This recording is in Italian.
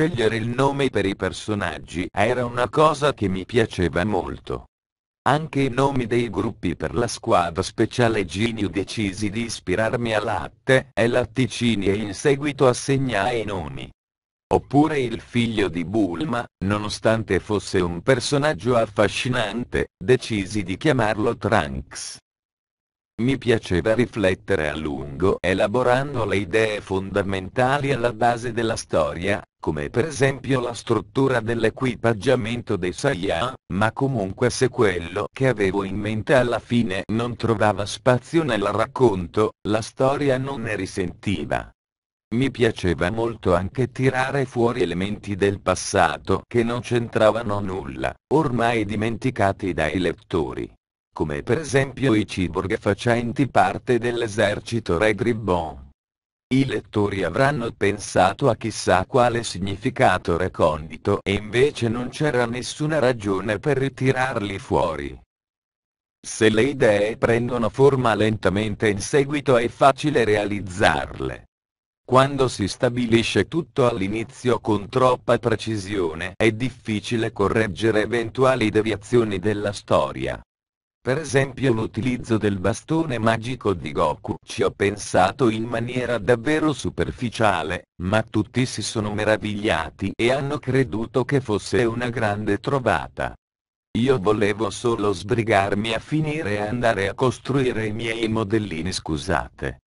Scegliere il nome per i personaggi era una cosa che mi piaceva molto. Anche i nomi dei gruppi per la squadra speciale Ginio decisi di ispirarmi a latte e latticini e in seguito assegnai i nomi. Oppure il figlio di Bulma, nonostante fosse un personaggio affascinante, decisi di chiamarlo Trunks. Mi piaceva riflettere a lungo elaborando le idee fondamentali alla base della storia, come per esempio la struttura dell'equipaggiamento dei Saiyan, ma comunque se quello che avevo in mente alla fine non trovava spazio nel racconto, la storia non ne risentiva. Mi piaceva molto anche tirare fuori elementi del passato che non c'entravano nulla, ormai dimenticati dai lettori come per esempio i cyborg facenti parte dell'esercito Re Gribbon. I lettori avranno pensato a chissà quale significato recondito e invece non c'era nessuna ragione per ritirarli fuori. Se le idee prendono forma lentamente in seguito è facile realizzarle. Quando si stabilisce tutto all'inizio con troppa precisione è difficile correggere eventuali deviazioni della storia. Per esempio l'utilizzo del bastone magico di Goku ci ho pensato in maniera davvero superficiale, ma tutti si sono meravigliati e hanno creduto che fosse una grande trovata. Io volevo solo sbrigarmi a finire e andare a costruire i miei modellini scusate.